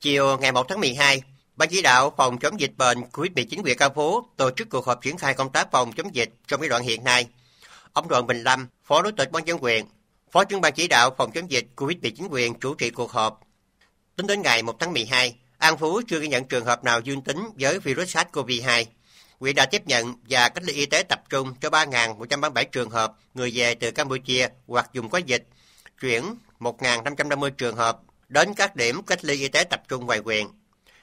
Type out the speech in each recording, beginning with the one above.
Chiều ngày 1 tháng 12, Ban chỉ đạo phòng chống dịch bệnh COVID-19 huyện Cao Phú tổ chức cuộc họp triển khai công tác phòng chống dịch trong giai đoạn hiện nay. Ông Đoàn Bình Lâm, Phó Đối tịch Ban dân quyền Phó trưởng ban chỉ đạo phòng chống dịch COVID-19 quyền chủ trì cuộc họp. Tính đến ngày 1 tháng 12, An Phú chưa ghi nhận trường hợp nào dương tính với virus SARS-CoV-2. Huyện đã tiếp nhận và cách ly y tế tập trung cho 3.137 trường hợp người về từ Campuchia hoặc dùng có dịch, chuyển 1.550 trường hợp đến các điểm cách ly y tế tập trung ngoài quyền.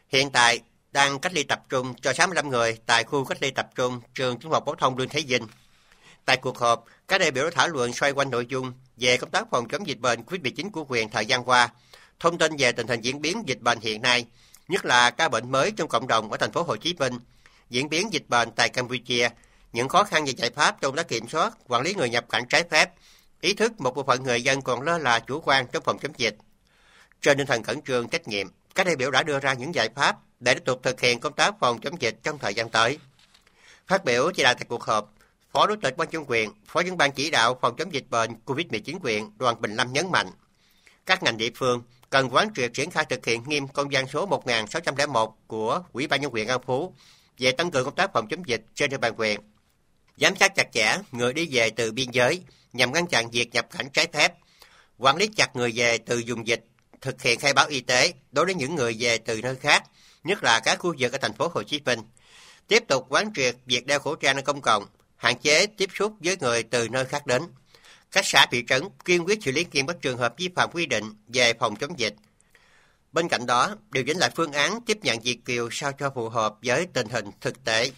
Hiện tại, đang cách ly tập trung cho 65 người tại khu cách ly tập trung trường Trung học phổ thông Lương Thế Vinh. Tại cuộc họp, các đại biểu đã thảo luận xoay quanh nội dung về công tác phòng chống dịch bệnh COVID-19 của quyền thời gian qua, thông tin về tình hình diễn biến dịch bệnh hiện nay, nhất là ca bệnh mới trong cộng đồng ở thành phố Hồ Chí Minh, diễn biến dịch bệnh tại Campuchia, những khó khăn và giải pháp trong tác kiểm soát, quản lý người nhập cảnh trái phép, ý thức một bộ phận người dân còn lơ là chủ quan trong phòng chống dịch. Trên tinh thần khẩn trương trách nhiệm, các đại biểu đã đưa ra những giải pháp để tiếp tục thực hiện công tác phòng chống dịch trong thời gian tới. Phát biểu chỉ đạo tại cuộc họp, Phó Chủ tịch Ban Dân quyền, Phó trưởng ban chỉ đạo phòng chống dịch bệnh COVID-19 quyền Đoàn Bình Lâm nhấn mạnh, các ngành địa phương cần quán triệt triển khai thực hiện nghiêm công văn số 1601 của Ủy ban nhân quyền An Phú về tăng cường công tác phòng chống dịch trên địa bàn quyền. Giám sát chặt chẽ người đi về từ biên giới nhằm ngăn chặn việc nhập cảnh trái phép, quản lý chặt người về từ vùng dịch thực hiện khai báo y tế đối với những người về từ nơi khác, nhất là các khu vực ở thành phố Hồ Chí Minh. Tiếp tục quán triệt việc đeo khẩu trang nơi công cộng, hạn chế tiếp xúc với người từ nơi khác đến. Các xã thị trấn kiên quyết xử lý nghiêm các trường hợp vi phạm quy định về phòng chống dịch. Bên cạnh đó, điều chỉnh lại phương án tiếp nhận Việt Kiều sao cho phù hợp với tình hình thực tế.